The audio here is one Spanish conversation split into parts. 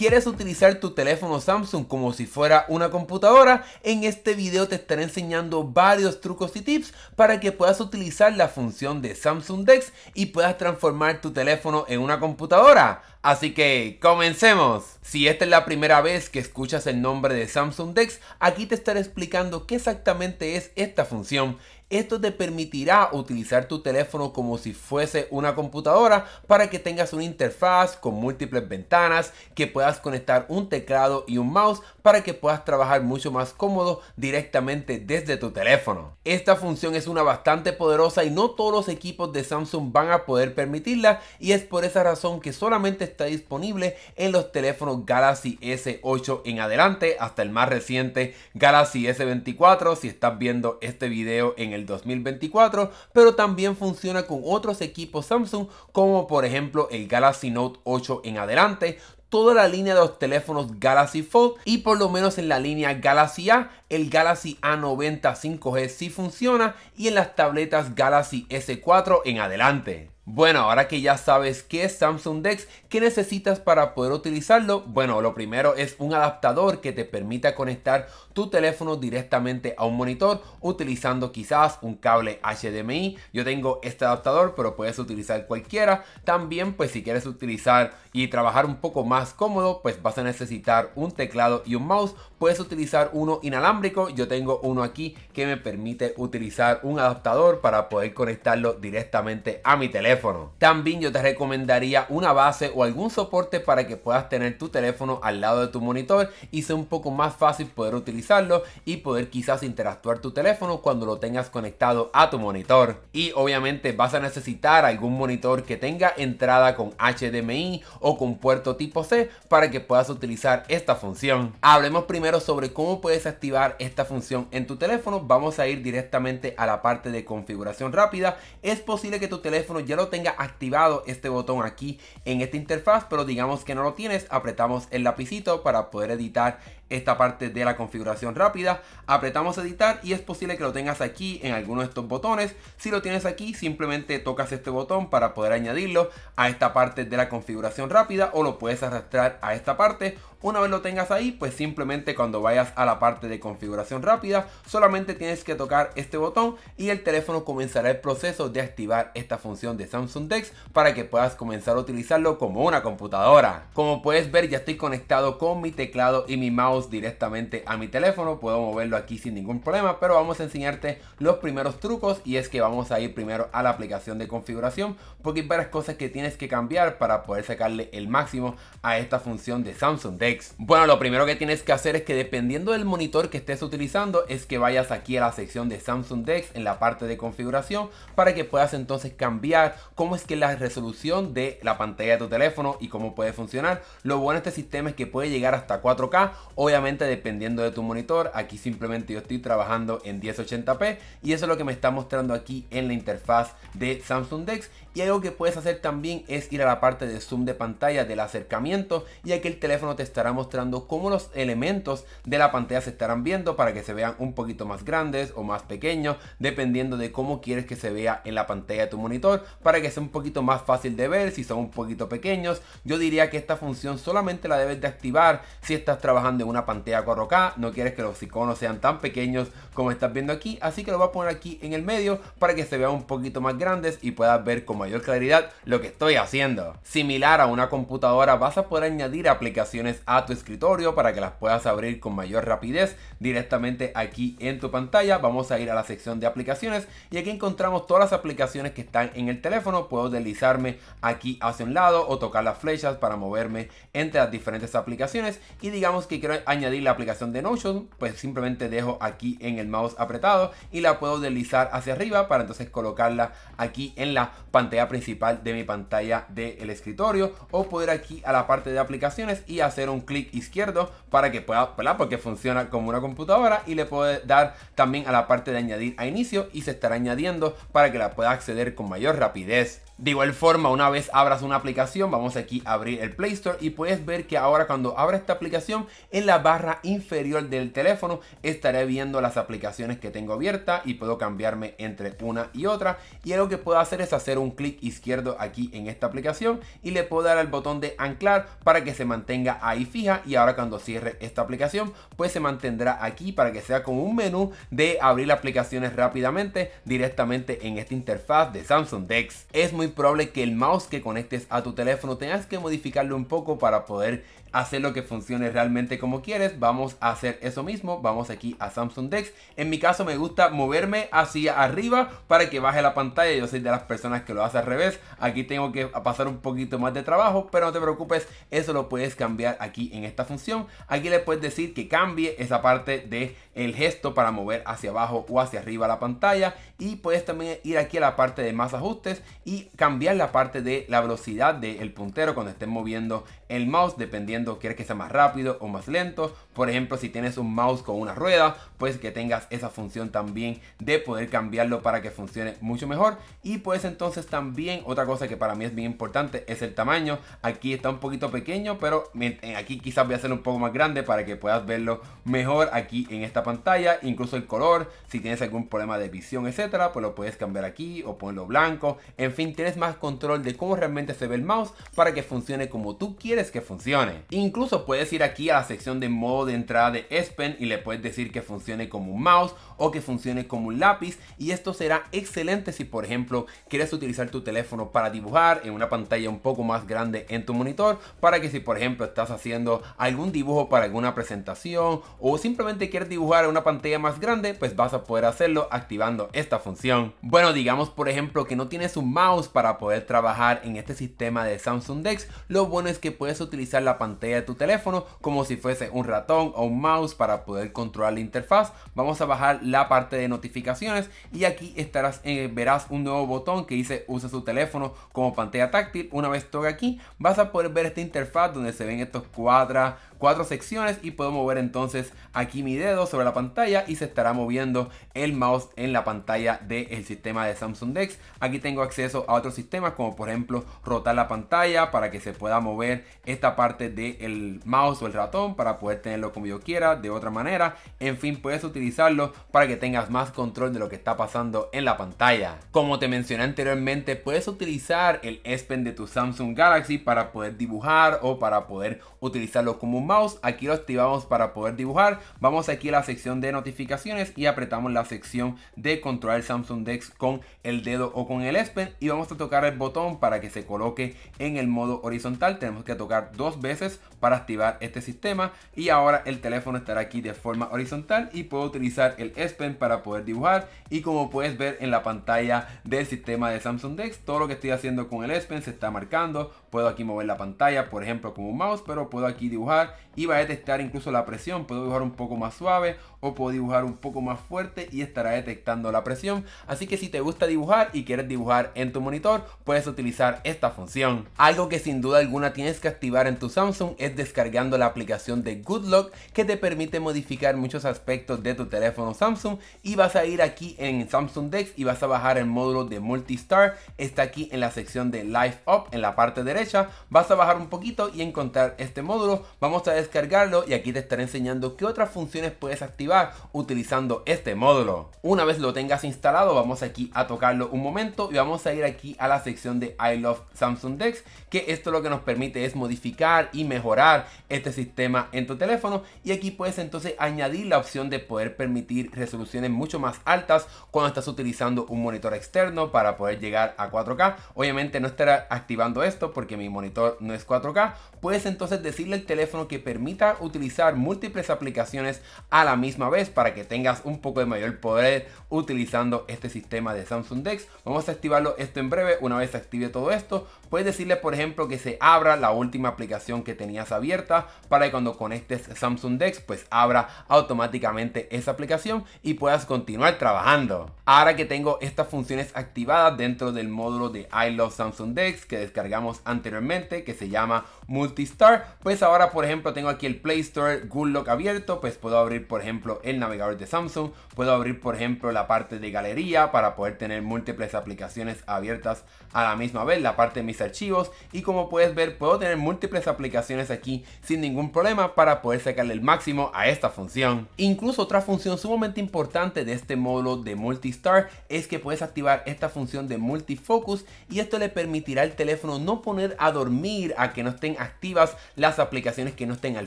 quieres utilizar tu teléfono Samsung como si fuera una computadora, en este video te estaré enseñando varios trucos y tips para que puedas utilizar la función de Samsung Dex y puedas transformar tu teléfono en una computadora. Así que comencemos. Si esta es la primera vez que escuchas el nombre de Samsung Dex, aquí te estaré explicando qué exactamente es esta función. Esto te permitirá utilizar tu teléfono como si fuese una computadora para que tengas una interfaz con múltiples ventanas, que puedas conectar un teclado y un mouse para que puedas trabajar mucho más cómodo directamente desde tu teléfono. Esta función es una bastante poderosa y no todos los equipos de Samsung van a poder permitirla y es por esa razón que solamente está disponible en los teléfonos Galaxy S8 en adelante, hasta el más reciente Galaxy S24, si estás viendo este video en el 2024, pero también funciona con otros equipos Samsung, como por ejemplo el Galaxy Note 8 en adelante, toda la línea de los teléfonos Galaxy Fold y por lo menos en la línea Galaxy A, el Galaxy A90 5G si funciona y en las tabletas Galaxy S4 en adelante. Bueno, ahora que ya sabes qué es Samsung Dex, ¿qué necesitas para poder utilizarlo? Bueno, lo primero es un adaptador que te permita conectar tu teléfono directamente a un monitor utilizando quizás un cable HDMI. Yo tengo este adaptador, pero puedes utilizar cualquiera. También, pues si quieres utilizar y trabajar un poco más cómodo, pues vas a necesitar un teclado y un mouse. Puedes utilizar uno inalámbrico. Yo tengo uno aquí que me permite utilizar un adaptador para poder conectarlo directamente a mi teléfono. También yo te recomendaría una base o algún soporte para que puedas tener tu teléfono al lado de tu monitor y sea un poco más fácil poder utilizarlo y poder quizás interactuar tu teléfono cuando lo tengas conectado a tu monitor. Y obviamente vas a necesitar algún monitor que tenga entrada con HDMI o con puerto tipo C para que puedas utilizar esta función. Hablemos primero sobre cómo puedes activar esta función en tu teléfono. Vamos a ir directamente a la parte de configuración rápida. Es posible que tu teléfono ya lo tenga activado este botón aquí en esta interfaz, pero digamos que no lo tienes, apretamos el lapicito para poder editar esta parte de la configuración rápida. Apretamos editar y es posible que lo tengas aquí en alguno de estos botones. Si lo tienes aquí, simplemente tocas este botón para poder añadirlo a esta parte de la configuración rápida o lo puedes arrastrar a esta parte. Una vez lo tengas ahí, pues simplemente cuando vayas a la parte de configuración rápida, solamente tienes que tocar este botón y el teléfono comenzará el proceso de activar esta función de Samsung Dex para que puedas comenzar a utilizarlo como una computadora. Como puedes ver, ya estoy conectado con mi teclado y mi mouse directamente a mi teléfono, puedo moverlo aquí sin ningún problema, pero vamos a enseñarte los primeros trucos y es que vamos a ir primero a la aplicación de configuración porque hay varias cosas que tienes que cambiar para poder sacarle el máximo a esta función de Samsung Dex. Bueno, lo primero que tienes que hacer es que dependiendo del monitor que estés utilizando es que vayas aquí a la sección de Samsung Dex en la parte de configuración para que puedas entonces cambiar cómo es que la resolución de la pantalla de tu teléfono y cómo puede funcionar. Lo bueno de este sistema es que puede llegar hasta 4K o obviamente dependiendo de tu monitor. Aquí simplemente yo estoy trabajando en 1080p y eso es lo que me está mostrando aquí en la interfaz de Samsung Dex. Y algo que puedes hacer también es ir a la parte de zoom de pantalla del acercamiento y aquí el teléfono te estará mostrando cómo los elementos de la pantalla se estarán viendo para que se vean un poquito más grandes o más pequeños dependiendo de cómo quieres que se vea en la pantalla de tu monitor para que sea un poquito más fácil de ver si son un poquito pequeños. Yo diría que esta función solamente la debes de activar si estás trabajando en una una pantalla 4 no quieres que los iconos sean tan pequeños como estás viendo aquí, así que lo voy a poner aquí en el medio para que se vean un poquito más grandes y puedas ver con mayor claridad lo que estoy haciendo. Similar a una computadora, vas a poder añadir aplicaciones a tu escritorio para que las puedas abrir con mayor rapidez directamente aquí en tu pantalla. Vamos a ir a la sección de aplicaciones y aquí encontramos todas las aplicaciones que están en el teléfono. Puedo deslizarme aquí hacia un lado o tocar las flechas para moverme entre las diferentes aplicaciones y digamos que quiero añadir la aplicación de Notion, pues simplemente dejo aquí en el mouse apretado y la puedo deslizar hacia arriba para entonces colocarla aquí en la pantalla principal de mi pantalla del escritorio o poder aquí a la parte de aplicaciones y hacer un clic izquierdo para que pueda, porque funciona como una computadora y le puedo dar también a la parte de añadir a inicio y se estará añadiendo para que la pueda acceder con mayor rapidez de igual forma, una vez abras una aplicación, vamos aquí a abrir el Play Store y puedes ver que ahora cuando abra esta aplicación, en la barra inferior del teléfono estaré viendo las aplicaciones que tengo abiertas y puedo cambiarme entre una y otra. Y lo que puedo hacer es hacer un clic izquierdo aquí en esta aplicación y le puedo dar al botón de anclar para que se mantenga ahí fija y ahora cuando cierre esta aplicación, pues se mantendrá aquí para que sea como un menú de abrir aplicaciones rápidamente directamente en esta interfaz de Samsung Dex. Es muy probable que el mouse que conectes a tu teléfono tengas que modificarlo un poco para poder hacer lo que funcione realmente como quieres, vamos a hacer eso mismo, vamos aquí a Samsung Dex, en mi caso me gusta moverme hacia arriba para que baje la pantalla, yo soy de las personas que lo hace al revés, aquí tengo que pasar un poquito más de trabajo, pero no te preocupes, eso lo puedes cambiar aquí en esta función, aquí le puedes decir que cambie esa parte de el gesto para mover hacia abajo o hacia arriba la pantalla y puedes también ir aquí a la parte de más ajustes y cambiar la parte de la velocidad del puntero cuando estén moviendo el mouse dependiendo quieres que sea más rápido o más lento por ejemplo, si tienes un mouse con una rueda, pues que tengas esa función también de poder cambiarlo para que funcione mucho mejor. Y pues entonces también otra cosa que para mí es bien importante es el tamaño. Aquí está un poquito pequeño, pero eh, aquí quizás voy a hacerlo un poco más grande para que puedas verlo mejor aquí en esta pantalla. Incluso el color, si tienes algún problema de visión, etcétera, pues lo puedes cambiar aquí o ponerlo blanco. En fin, tienes más control de cómo realmente se ve el mouse para que funcione como tú quieres que funcione. Incluso puedes ir aquí a la sección de modo de entrada de S Pen y le puedes decir que funcione como un mouse o que funcione como un lápiz y esto será excelente si por ejemplo quieres utilizar tu teléfono para dibujar en una pantalla un poco más grande en tu monitor para que si por ejemplo estás haciendo algún dibujo para alguna presentación o simplemente quieres dibujar en una pantalla más grande pues vas a poder hacerlo activando esta función. Bueno digamos por ejemplo que no tienes un mouse para poder trabajar en este sistema de Samsung Dex lo bueno es que puedes utilizar la pantalla de tu teléfono como si fuese un ratón o un mouse para poder controlar la interfaz. Vamos a bajar la parte de notificaciones y aquí estarás, eh, verás un nuevo botón que dice usa su teléfono como pantalla táctil. Una vez toque aquí vas a poder ver esta interfaz donde se ven estos cuadra, cuatro secciones y puedo mover entonces aquí mi dedo sobre la pantalla y se estará moviendo el mouse en la pantalla del sistema de Samsung Dex. Aquí tengo acceso a otros sistemas como por ejemplo rotar la pantalla para que se pueda mover esta parte del mouse o el ratón para poder tener como yo quiera, de otra manera. En fin, puedes utilizarlo para que tengas más control de lo que está pasando en la pantalla. Como te mencioné anteriormente, puedes utilizar el spen de tu Samsung Galaxy para poder dibujar o para poder utilizarlo como un mouse. Aquí lo activamos para poder dibujar. Vamos aquí a la sección de notificaciones y apretamos la sección de controlar Samsung Dex con el dedo o con el spen y vamos a tocar el botón para que se coloque en el modo horizontal. Tenemos que tocar dos veces para activar este sistema y ahora el teléfono estará aquí de forma horizontal y puedo utilizar el S Pen para poder dibujar y como puedes ver en la pantalla del sistema de Samsung Dex todo lo que estoy haciendo con el S Pen se está marcando puedo aquí mover la pantalla por ejemplo como un mouse pero puedo aquí dibujar y va a detectar incluso la presión puedo dibujar un poco más suave o puedo dibujar un poco más fuerte y estará detectando la presión así que si te gusta dibujar y quieres dibujar en tu monitor puedes utilizar esta función algo que sin duda alguna tienes que activar en tu Samsung descargando la aplicación de Good GoodLock que te permite modificar muchos aspectos de tu teléfono Samsung y vas a ir aquí en Samsung Dex y vas a bajar el módulo de Multistar, está aquí en la sección de Live Up en la parte derecha, vas a bajar un poquito y encontrar este módulo, vamos a descargarlo y aquí te estaré enseñando qué otras funciones puedes activar utilizando este módulo. Una vez lo tengas instalado vamos aquí a tocarlo un momento y vamos a ir aquí a la sección de I Love Samsung Dex que esto lo que nos permite es modificar y mejorar este sistema en tu teléfono y aquí puedes entonces añadir la opción de poder permitir resoluciones mucho más altas cuando estás utilizando un monitor externo para poder llegar a 4K. Obviamente no estará activando esto porque mi monitor no es 4K. Puedes entonces decirle al teléfono que permita utilizar múltiples aplicaciones a la misma vez para que tengas un poco de mayor poder utilizando este sistema de Samsung Dex. Vamos a activarlo esto en breve. Una vez active todo esto, puedes decirle por ejemplo que se abra la última aplicación que tenías abierta para que cuando conectes Samsung Dex pues abra automáticamente esa aplicación y puedas continuar trabajando. Ahora que tengo estas funciones activadas dentro del módulo de I Love Samsung Dex que descargamos anteriormente que se llama Multistar, pues ahora por ejemplo tengo aquí el Play Store Google abierto, pues puedo abrir por ejemplo el navegador de Samsung, puedo abrir por ejemplo la parte de galería para poder tener múltiples aplicaciones abiertas a la misma vez, la parte de mis archivos y como puedes ver puedo tener múltiples aplicaciones aquí sin ningún problema para poder sacarle el máximo a esta función. Incluso otra función sumamente importante de este módulo de Multistar es que puedes activar esta función de Multifocus y esto le permitirá al teléfono no poner a dormir a que no estén activas las aplicaciones que no estén al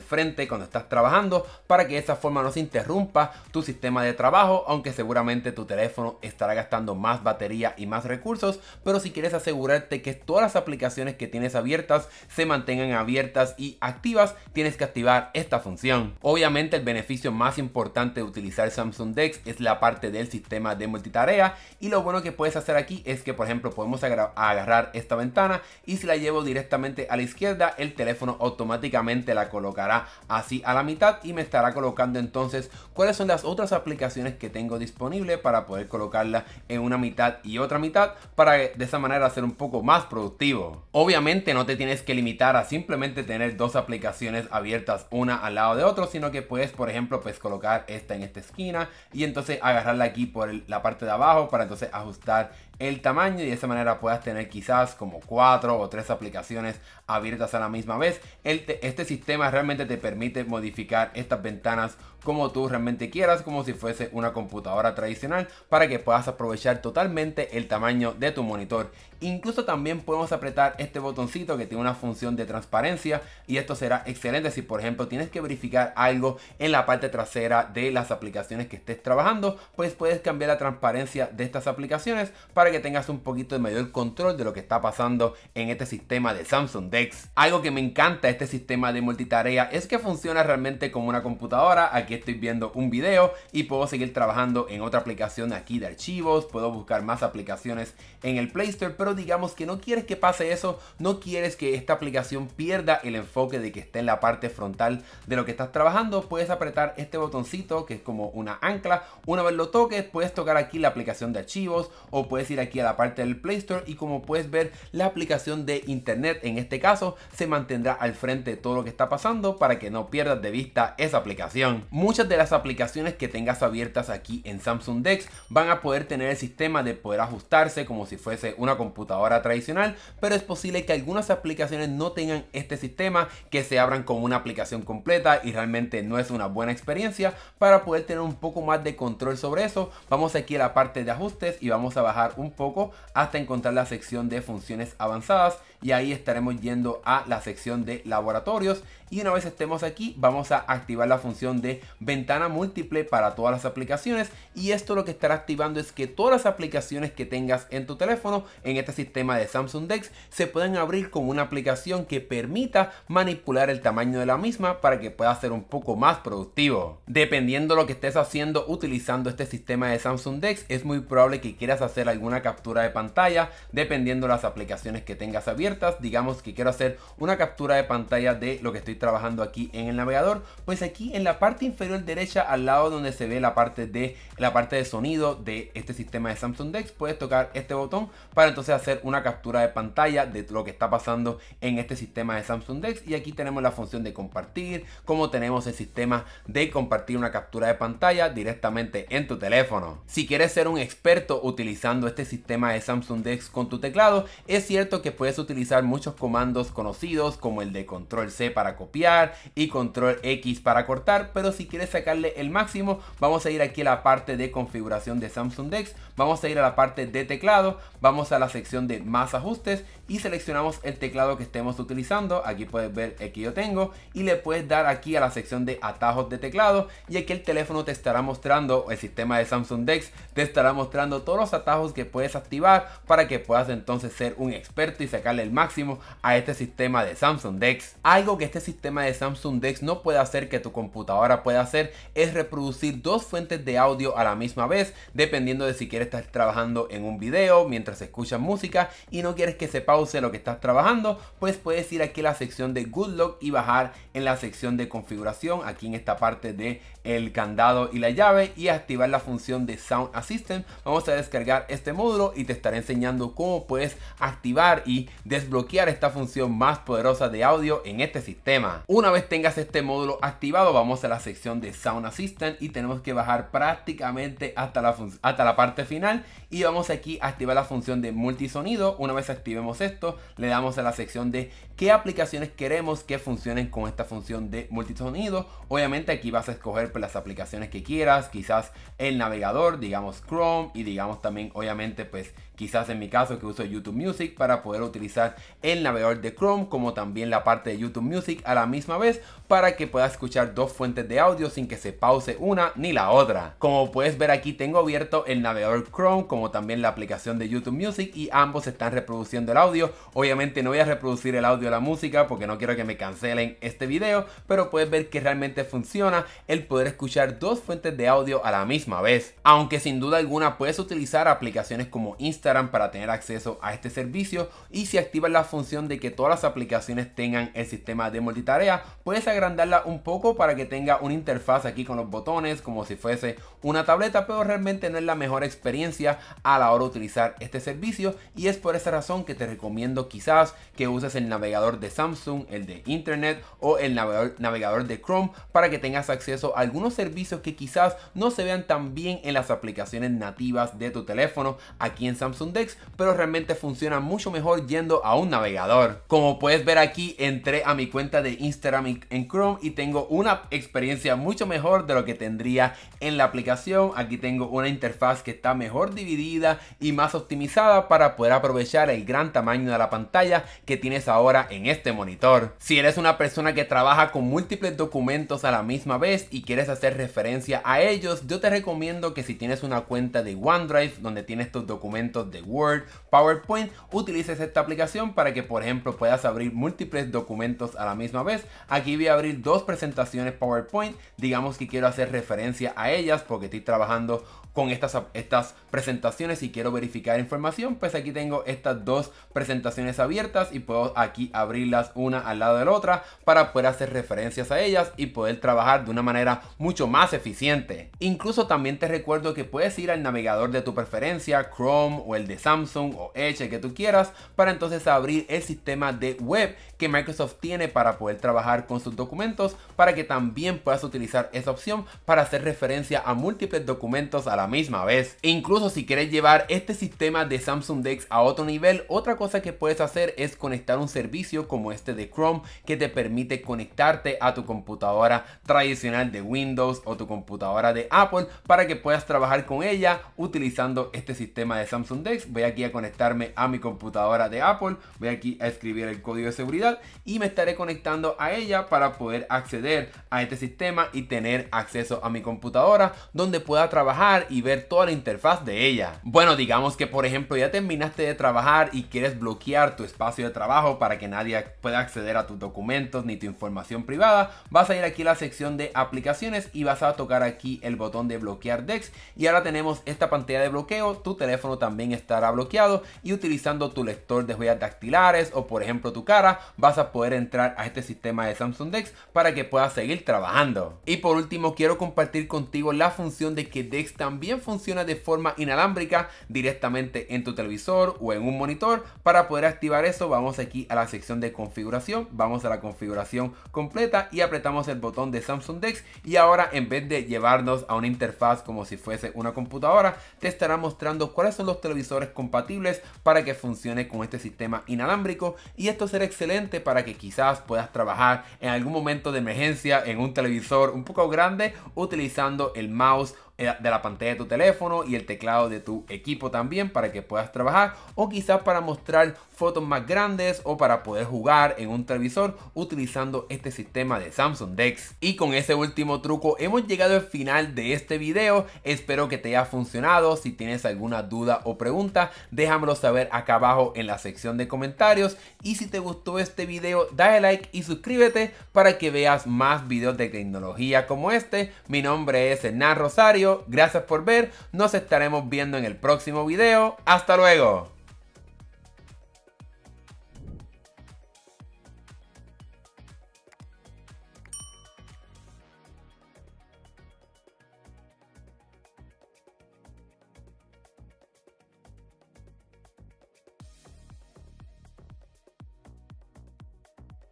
frente cuando estás trabajando para que de esa forma no se interrumpa tu sistema de trabajo aunque seguramente tu teléfono estará gastando más batería y más recursos pero si quieres asegurarte que todas las aplicaciones que tienes abiertas se mantengan abiertas y activas, tienes que activar esta función. Obviamente el beneficio más importante de utilizar Samsung Dex es la parte del sistema de multitarea y lo bueno que puedes hacer aquí es que por ejemplo podemos agarrar esta ventana y si la llevo directamente a la izquierda el teléfono automáticamente la colocará así a la mitad y me estará colocando entonces cuáles son las otras aplicaciones que tengo disponible para poder colocarla en una mitad y otra mitad para de esa manera ser un poco más productivo. Obviamente no te tienes que limitar a simplemente tener dos aplicaciones abiertas una al lado de otro, sino que puedes, por ejemplo, pues colocar esta en esta esquina y entonces agarrarla aquí por la parte de abajo para entonces ajustar el tamaño y de esa manera puedas tener quizás como cuatro o tres aplicaciones abiertas a la misma vez. este sistema realmente te permite modificar estas ventanas como tú realmente quieras, como si fuese una computadora tradicional para que puedas aprovechar totalmente el tamaño de tu monitor. Incluso también podemos apretar este botoncito que tiene una función de transparencia y esto será excelente si por ejemplo tienes que verificar algo en la parte trasera de las aplicaciones que estés trabajando, pues puedes cambiar la transparencia de estas aplicaciones para que tengas un poquito de mayor control de lo que está pasando en este sistema de Samsung Dex. Algo que me encanta este sistema de multitarea es que funciona realmente como una computadora. Aquí estoy viendo un video y puedo seguir trabajando en otra aplicación aquí de archivos, puedo buscar más aplicaciones en el Play Store, pero digamos que no quieres que pase eso, no quieres que esta aplicación pierda el enfoque de que esté en la parte frontal de lo que estás trabajando, puedes apretar este botoncito que es como una ancla, una vez lo toques puedes tocar aquí la aplicación de archivos o puedes ir aquí a la parte del Play Store y como puedes ver la aplicación de internet en este caso se mantendrá al frente de todo lo que está pasando para que no pierdas de vista esa aplicación. Muchas de las aplicaciones que tengas abiertas aquí en Samsung Dex van a poder tener el sistema de poder ajustarse como si fuese una computadora tradicional pero es posible que algunas aplicaciones no tengan este sistema que se abran como una aplicación completa y realmente no es una buena experiencia para poder tener un poco más de control sobre eso vamos aquí a la parte de ajustes y vamos a bajar un un poco hasta encontrar la sección de funciones avanzadas y ahí estaremos yendo a la sección de laboratorios y una vez estemos aquí vamos a activar la función de ventana múltiple para todas las aplicaciones y esto lo que estará activando es que todas las aplicaciones que tengas en tu teléfono en este sistema de Samsung Dex se pueden abrir con una aplicación que permita manipular el tamaño de la misma para que pueda ser un poco más productivo. Dependiendo lo que estés haciendo utilizando este sistema de Samsung Dex es muy probable que quieras hacer alguna captura de pantalla dependiendo las aplicaciones que tengas abiertas digamos que quiero hacer una captura de pantalla de lo que estoy trabajando aquí en el navegador, pues aquí en la parte inferior derecha al lado donde se ve la parte de la parte de sonido de este sistema de Samsung Dex, puedes tocar este botón para entonces hacer una captura de pantalla de lo que está pasando en este sistema de Samsung Dex y aquí tenemos la función de compartir, como tenemos el sistema de compartir una captura de pantalla directamente en tu teléfono. Si quieres ser un experto utilizando este sistema de Samsung Dex con tu teclado, es cierto que puedes utilizar muchos comandos conocidos como el de control C para copiar y control X para cortar, pero si quieres sacarle el máximo, vamos a ir aquí a la parte de configuración de Samsung Dex, vamos a ir a la parte de teclado, vamos a la sección de más ajustes y seleccionamos el teclado que estemos utilizando, aquí puedes ver el que yo tengo y le puedes dar aquí a la sección de atajos de teclado y aquí el teléfono te estará mostrando, el sistema de Samsung Dex te estará mostrando todos los atajos que puedes activar para que puedas entonces ser un experto y sacarle máximo a este sistema de Samsung DeX. Algo que este sistema de Samsung DeX no puede hacer que tu computadora pueda hacer es reproducir dos fuentes de audio a la misma vez, dependiendo de si quieres estar trabajando en un video mientras escuchas música y no quieres que se pause lo que estás trabajando, pues puedes ir aquí a la sección de Good Lock y bajar en la sección de configuración, aquí en esta parte de el candado y la llave y activar la función de Sound Assistant. Vamos a descargar este módulo y te estaré enseñando cómo puedes activar y desbloquear esta función más poderosa de audio en este sistema. Una vez tengas este módulo activado, vamos a la sección de Sound Assistant y tenemos que bajar prácticamente hasta la, hasta la parte final y vamos aquí a activar la función de multisonido. Una vez activemos esto, le damos a la sección de qué aplicaciones queremos que funcionen con esta función de multisonido. Obviamente aquí vas a escoger pues, las aplicaciones que quieras, quizás el navegador, digamos Chrome y digamos también obviamente pues Quizás en mi caso que uso YouTube Music para poder utilizar el navegador de Chrome como también la parte de YouTube Music a la misma vez para que pueda escuchar dos fuentes de audio sin que se pause una ni la otra. Como puedes ver aquí tengo abierto el navegador Chrome como también la aplicación de YouTube Music y ambos están reproduciendo el audio. Obviamente no voy a reproducir el audio de la música porque no quiero que me cancelen este video, pero puedes ver que realmente funciona el poder escuchar dos fuentes de audio a la misma vez. Aunque sin duda alguna puedes utilizar aplicaciones como Instagram para tener acceso a este servicio y si activas la función de que todas las aplicaciones tengan el sistema de multitarea, puedes agregar Andarla un poco para que tenga una interfaz aquí con los botones como si fuese una tableta, pero realmente no es la mejor experiencia a la hora de utilizar este servicio y es por esa razón que te recomiendo quizás que uses el navegador de Samsung, el de Internet o el navegador, navegador de Chrome para que tengas acceso a algunos servicios que quizás no se vean tan bien en las aplicaciones nativas de tu teléfono aquí en Samsung Dex, pero realmente funciona mucho mejor yendo a un navegador. Como puedes ver aquí, entré a mi cuenta de Instagram en Chrome y tengo una experiencia mucho mejor de lo que tendría en la aplicación. Aquí tengo una interfaz que está mejor dividida y más optimizada para poder aprovechar el gran tamaño de la pantalla que tienes ahora en este monitor. Si eres una persona que trabaja con múltiples documentos a la misma vez y quieres hacer referencia a ellos, yo te recomiendo que si tienes una cuenta de OneDrive donde tienes tus documentos de Word, PowerPoint, utilices esta aplicación para que por ejemplo puedas abrir múltiples documentos a la misma vez. Aquí voy a abrir dos presentaciones PowerPoint. Digamos que quiero hacer referencia a ellas porque estoy trabajando con estas, estas presentaciones y quiero verificar información. Pues aquí tengo estas dos presentaciones abiertas y puedo aquí abrirlas una al lado de la otra para poder hacer referencias a ellas y poder trabajar de una manera mucho más eficiente. Incluso también te recuerdo que puedes ir al navegador de tu preferencia, Chrome o el de Samsung o Edge que tú quieras, para entonces abrir el sistema de web que Microsoft tiene para poder trabajar con sus documentos documentos para que también puedas utilizar esa opción para hacer referencia a múltiples documentos a la misma vez. E incluso si quieres llevar este sistema de Samsung Dex a otro nivel, otra cosa que puedes hacer es conectar un servicio como este de Chrome que te permite conectarte a tu computadora tradicional de Windows o tu computadora de Apple para que puedas trabajar con ella utilizando este sistema de Samsung Dex. Voy aquí a conectarme a mi computadora de Apple, voy aquí a escribir el código de seguridad y me estaré conectando a ella para poder acceder a este sistema y tener acceso a mi computadora donde pueda trabajar y ver toda la interfaz de ella. Bueno, digamos que por ejemplo ya terminaste de trabajar y quieres bloquear tu espacio de trabajo para que nadie pueda acceder a tus documentos ni tu información privada, vas a ir aquí a la sección de aplicaciones y vas a tocar aquí el botón de bloquear Dex y ahora tenemos esta pantalla de bloqueo, tu teléfono también estará bloqueado y utilizando tu lector de huellas dactilares o por ejemplo tu cara vas a poder entrar a este sistema de Samsung Dex para que puedas seguir trabajando. Y por último quiero compartir contigo la función de que Dex también funciona de forma inalámbrica directamente en tu televisor o en un monitor. Para poder activar eso vamos aquí a la sección de configuración, vamos a la configuración completa y apretamos el botón de Samsung Dex y ahora en vez de llevarnos a una interfaz como si fuese una computadora, te estará mostrando cuáles son los televisores compatibles para que funcione con este sistema inalámbrico y esto será excelente para que quizás puedas trabajar en algún momento de emergencia en un televisor un poco grande utilizando el mouse eh, de la pantalla de tu teléfono y el teclado de tu equipo también para que puedas trabajar o quizás para mostrar fotos más grandes o para poder jugar en un televisor utilizando este sistema de Samsung Dex. Y con ese último truco hemos llegado al final de este video, espero que te haya funcionado, si tienes alguna duda o pregunta déjamelo saber acá abajo en la sección de comentarios y si te gustó este video dale like y suscríbete para que veas más videos de tecnología como este, mi nombre es Hernán Rosario Gracias por ver. Nos estaremos viendo en el próximo video. Hasta luego.